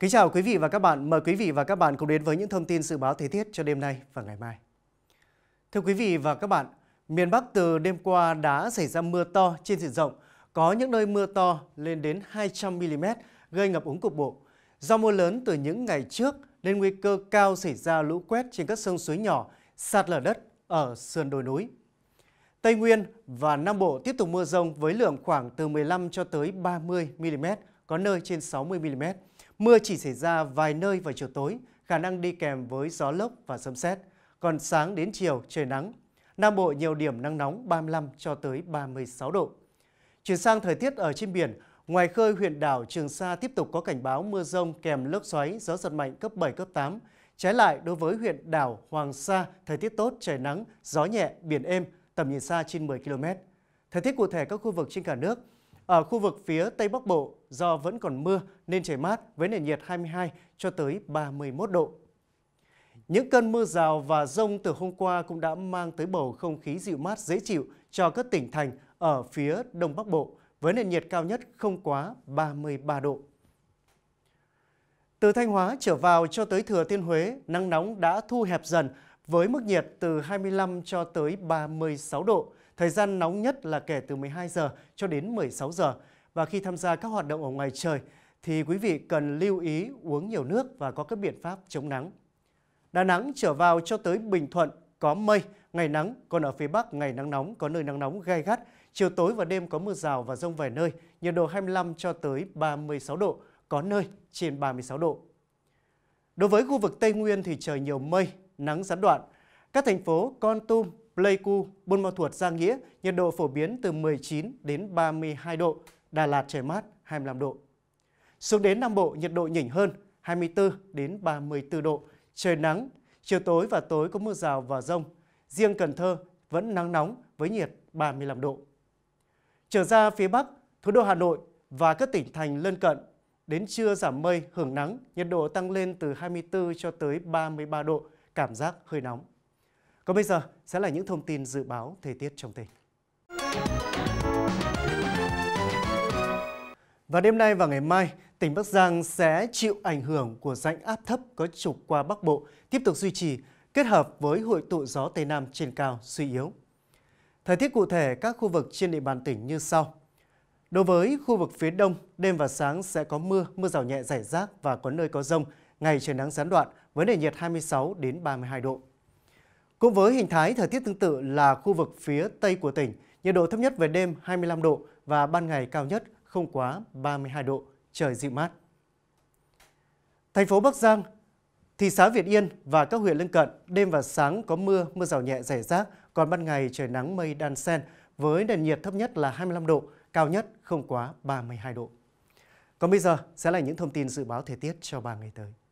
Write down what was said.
Kính chào quý vị và các bạn. Mời quý vị và các bạn cùng đến với những thông tin dự báo thời tiết cho đêm nay và ngày mai. Thưa quý vị và các bạn, miền Bắc từ đêm qua đã xảy ra mưa to trên diện rộng. Có những nơi mưa to lên đến 200mm gây ngập úng cục bộ. Do mưa lớn từ những ngày trước nên nguy cơ cao xảy ra lũ quét trên các sông suối nhỏ, sạt lở đất ở sườn đồi núi. Tây Nguyên và Nam Bộ tiếp tục mưa rông với lượng khoảng từ 15 cho tới 30 mm có nơi trên 60 mm. Mưa chỉ xảy ra vài nơi vào chiều tối, khả năng đi kèm với gió lốc và sấm sét. Còn sáng đến chiều trời nắng. Nam Bộ nhiều điểm nắng nóng 35 cho tới 36 độ. Chuyển sang thời tiết ở trên biển, ngoài khơi huyện đảo Trường Sa tiếp tục có cảnh báo mưa rông kèm lốc xoáy, gió giật mạnh cấp 7 cấp 8. Trái lại đối với huyện đảo Hoàng Sa, thời tiết tốt, trời nắng, gió nhẹ, biển êm, tầm nhìn xa trên 10 km. Thời tiết cụ thể các khu vực trên cả nước ở khu vực phía Tây Bắc Bộ, do vẫn còn mưa nên trời mát với nền nhiệt 22 cho tới 31 độ. Những cơn mưa rào và rông từ hôm qua cũng đã mang tới bầu không khí dịu mát dễ chịu cho các tỉnh thành ở phía Đông Bắc Bộ, với nền nhiệt cao nhất không quá 33 độ. Từ Thanh Hóa trở vào cho tới Thừa Thiên Huế, nắng nóng đã thu hẹp dần với mức nhiệt từ 25 cho tới 36 độ. Thời gian nóng nhất là kể từ 12 giờ cho đến 16 giờ. Và khi tham gia các hoạt động ở ngoài trời thì quý vị cần lưu ý uống nhiều nước và có các biện pháp chống nắng. Đà Nẵng trở vào cho tới Bình Thuận có mây, ngày nắng, còn ở phía Bắc ngày nắng nóng, có nơi nắng nóng gai gắt. Chiều tối và đêm có mưa rào và rông vài nơi, nhiệt độ 25 cho tới 36 độ, có nơi trên 36 độ. Đối với khu vực Tây Nguyên thì trời nhiều mây, nắng gián đoạn. Các thành phố Con Tum, Pleiku, Buôn Ma Thuột, Giang Nghĩa, nhiệt độ phổ biến từ 19 đến 32 độ, Đà Lạt trời mát 25 độ. Xuống đến Nam Bộ nhiệt độ nhỉnh hơn 24 đến 34 độ, trời nắng, chiều tối và tối có mưa rào và rông. Riêng Cần Thơ vẫn nắng nóng với nhiệt 35 độ. Trở ra phía Bắc, thủ đô Hà Nội và các tỉnh thành lân cận, đến trưa giảm mây, hưởng nắng, nhiệt độ tăng lên từ 24 cho tới 33 độ, cảm giác hơi nóng. Còn bây giờ sẽ là những thông tin dự báo thời tiết trong tỉnh. Và đêm nay và ngày mai, tỉnh Bắc Giang sẽ chịu ảnh hưởng của rãnh áp thấp có trục qua Bắc Bộ, tiếp tục duy trì, kết hợp với hội tụ gió Tây Nam trên cao suy yếu. Thời tiết cụ thể các khu vực trên địa bàn tỉnh như sau. Đối với khu vực phía đông, đêm và sáng sẽ có mưa, mưa rào nhẹ rải rác và có nơi có rông, ngày trời nắng gián đoạn với nền nhiệt 26 đến 32 độ cùng với hình thái thời tiết tương tự là khu vực phía Tây của tỉnh, nhiệt độ thấp nhất về đêm 25 độ và ban ngày cao nhất không quá 32 độ, trời dịu mát. Thành phố Bắc Giang, thị xã Việt Yên và các huyện lân cận, đêm và sáng có mưa, mưa rào nhẹ rải rác, còn ban ngày trời nắng mây đan xen với nền nhiệt thấp nhất là 25 độ, cao nhất không quá 32 độ. Còn bây giờ sẽ là những thông tin dự báo thời tiết cho 3 ngày tới.